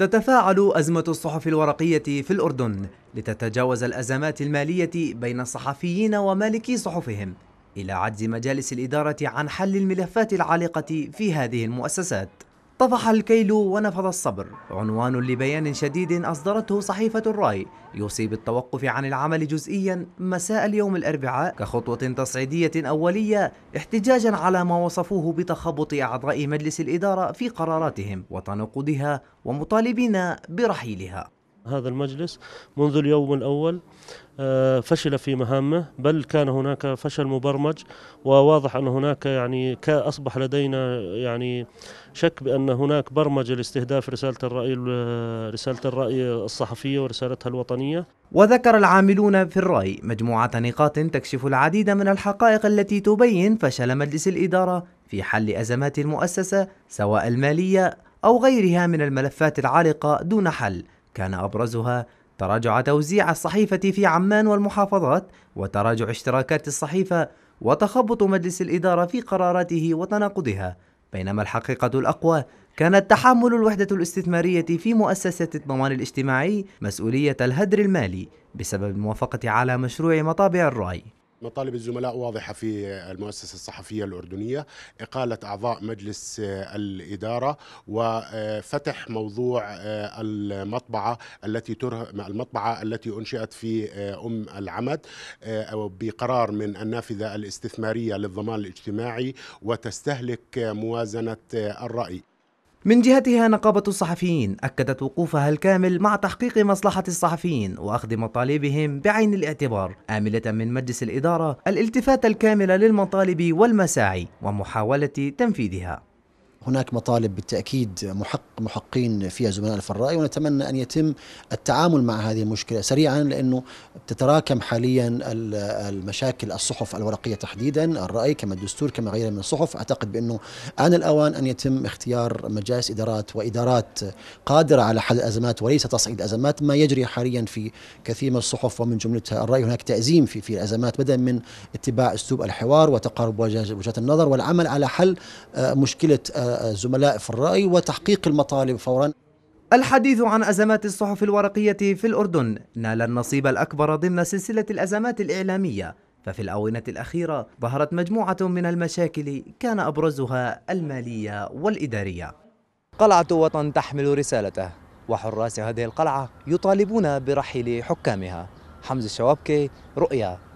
تتفاعل أزمة الصحف الورقية في الأردن لتتجاوز الأزمات المالية بين الصحفيين ومالكي صحفهم إلى عجز مجالس الإدارة عن حل الملفات العالقة في هذه المؤسسات طفح الكيل ونفض الصبر عنوان لبيان شديد أصدرته صحيفة الرأي يوصي بالتوقف عن العمل جزئيا مساء اليوم الأربعاء كخطوة تصعيدية أولية احتجاجا على ما وصفوه بتخبط أعضاء مجلس الإدارة في قراراتهم وتناقضها ومطالبين برحيلها هذا المجلس منذ اليوم الأول آه، فشل في مهامه بل كان هناك فشل مبرمج وواضح أن هناك يعني أصبح لدينا يعني شك بأن هناك برمجة لاستهداف رسالة الرأي آه، رسالة الرأي الصحفية ورسالتها الوطنية وذكر العاملون في الرأي مجموعة نقاط تكشف العديد من الحقائق التي تبين فشل مجلس الإدارة في حل أزمات المؤسسة سواء المالية أو غيرها من الملفات العالقة دون حل كان أبرزها تراجع توزيع الصحيفة في عمان والمحافظات وتراجع اشتراكات الصحيفة وتخبط مجلس الإدارة في قراراته وتناقضها بينما الحقيقة الأقوى كانت تحمل الوحدة الاستثمارية في مؤسسة الضمان الاجتماعي مسؤولية الهدر المالي بسبب الموافقة على مشروع مطابع الرأي مطالب الزملاء واضحة في المؤسسة الصحفية الأردنية إقالة أعضاء مجلس آه، الإدارة وفتح موضوع آه، المطبعة التي ترهم المطبعة التي أنشئت في آه، أم العمد بقرار من النافذة الاستثمارية للضمان الاجتماعي وتستهلك موازنة الرأي من جهتها نقابة الصحفيين أكدت وقوفها الكامل مع تحقيق مصلحة الصحفيين وأخذ مطالبهم بعين الاعتبار آملة من مجلس الإدارة الالتفات الكامل للمطالب والمساعي ومحاولة تنفيذها هناك مطالب بالتأكيد محق محقين فيها زملاء الفرائي ونتمنى أن يتم التعامل مع هذه المشكلة سريعا لأنه تتراكم حاليا المشاكل الصحف الورقية تحديدا الرأي كما الدستور كما غيرها من الصحف أعتقد بأنه آن الأوان أن يتم اختيار مجالس إدارات وإدارات قادرة على حل الأزمات وليس تصعيد الأزمات ما يجري حاليا في كثير من الصحف ومن جملتها الرأي هناك تأزيم في في الأزمات بدلا من اتباع أسلوب الحوار وتقارب وجهات النظر والعمل على حل آه، مشكلة آه، الزملاء في الرأي وتحقيق المطالب فورا الحديث عن أزمات الصحف الورقية في الأردن نال النصيب الأكبر ضمن سلسلة الأزمات الإعلامية ففي الآونة الأخيرة ظهرت مجموعة من المشاكل كان أبرزها المالية والإدارية قلعة وطن تحمل رسالته وحراس هذه القلعة يطالبون برحيل حكامها حمزة الشوابكي رؤيا